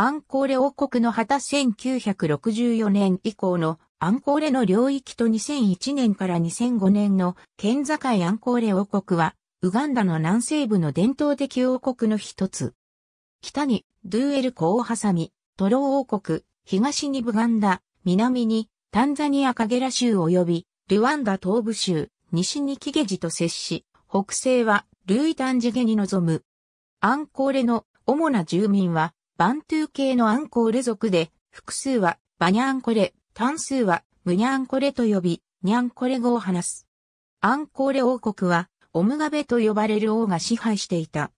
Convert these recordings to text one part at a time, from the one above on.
アンコーレ王国の旗1964年以降のアンコーレの領域と2001年から2005年の県境アンコーレ王国は、ウガンダの南西部の伝統的王国の一つ。北にドゥエル湖を挟み、トロ王国、東にブガンダ、南にタンザニアカゲラ州及びルワンダ東部州、西にキゲジと接し、北西はルイタンジゲに臨む。アンコーレの主な住民はバントゥー系のアンコーレ族で、複数はバニャンコレ、単数はムニャンコレと呼び、ニャンコレ語を話す。アンコーレ王国は、オムガベと呼ばれる王が支配していた。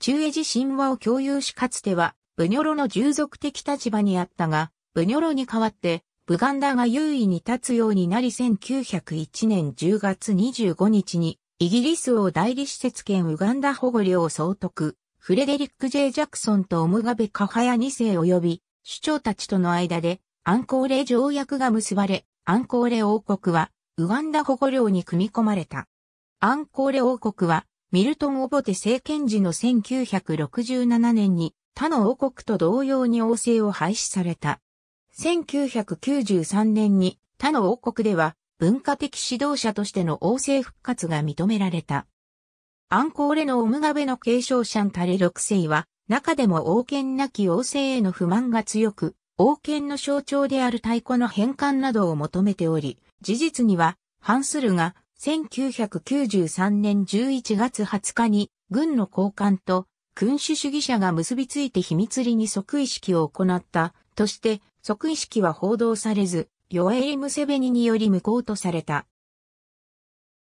中エジ神話を共有しかつては、ブニョロの従属的立場にあったが、ブニョロに代わって、ブガンダが優位に立つようになり1901年10月25日に、イギリス王代理施設権ウガンダ保護領を総督、フレデリック・ J・ ジャクソンとオムガベ・カハヤ2世及び、首長たちとの間で、アンコーレ条約が結ばれ、アンコーレ王国は、ウガンダ保護領に組み込まれた。アンコーレ王国は、ミルトン・オボテ政権時の1967年に、他の王国と同様に王政を廃止された。1993年に他の王国では文化的指導者としての王政復活が認められた。アンコーレのオムガベの継承者ンタレ6世は、中でも王権なき王政への不満が強く、王権の象徴である太鼓の返還などを求めており、事実には反するが、1993年11月20日に軍の高官と君主主義者が結びついて秘密裏に即位式を行ったとして即位式は報道されず、ヨエリ・ムセベニにより無効とされた。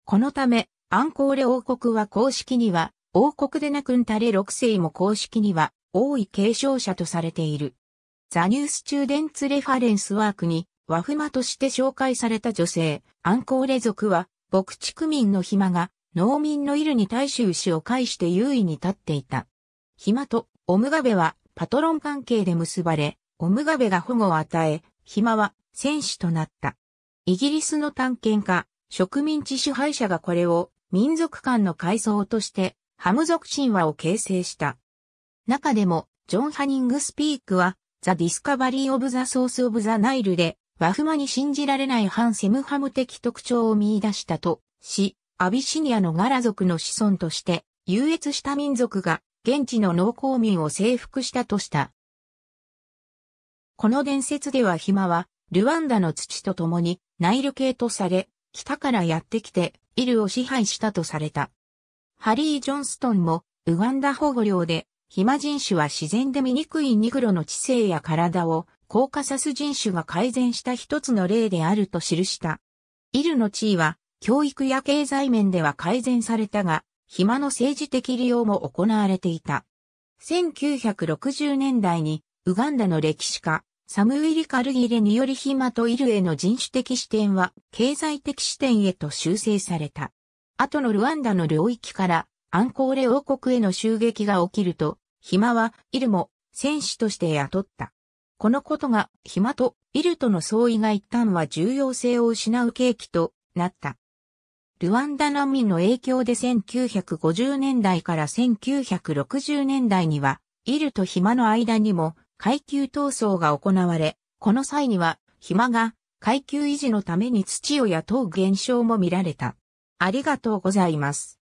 このためアンコーレ王国は公式には、王国でなくんたれ6世も公式には、王位継承者とされている。ザニュースチューデンツレファレンスワークに、ワフマとして紹介された女性、アンコーレ族は、牧畜民の暇が、農民のイルに大衆氏を介して優位に立っていた。暇とオムガベはパトロン関係で結ばれ、オムガベが保護を与え、暇は戦士となった。イギリスの探検家、植民地支配者がこれを民族間の階層として、ハム族神話を形成した。中でも、ジョン・ハニングスピークは、ザ・ディスカバリー・オブ・ザ・ソース・オブ・ザ・ナイルで、ワフマに信じられない反セムハム的特徴を見出したと、し、アビシニアのガラ族の子孫として、優越した民族が、現地の農耕民を征服したとした。この伝説ではヒマは、ルワンダの土と共に、ナイル系とされ、北からやってきて、イルを支配したとされた。ハリー・ジョンストンも、ウガンダ保護領で、ヒマ人種は自然で醜いニグロの知性や体を、コーカサス人種が改善した一つの例であると記した。イルの地位は、教育や経済面では改善されたが、暇の政治的利用も行われていた。1960年代に、ウガンダの歴史家、サムウィリ・カルギレによりヒマとイルへの人種的視点は経済的視点へと修正された。後のルワンダの領域からアンコーレ王国への襲撃が起きると、ヒマはイルも戦士として雇った。このことがヒマとイルとの相違が一旦は重要性を失う契機となった。ルワンダ難民の影響で1950年代から1960年代には、イルとヒマの間にも階級闘争が行われ、この際には、暇が階級維持のために土を雇う現象も見られた。ありがとうございます。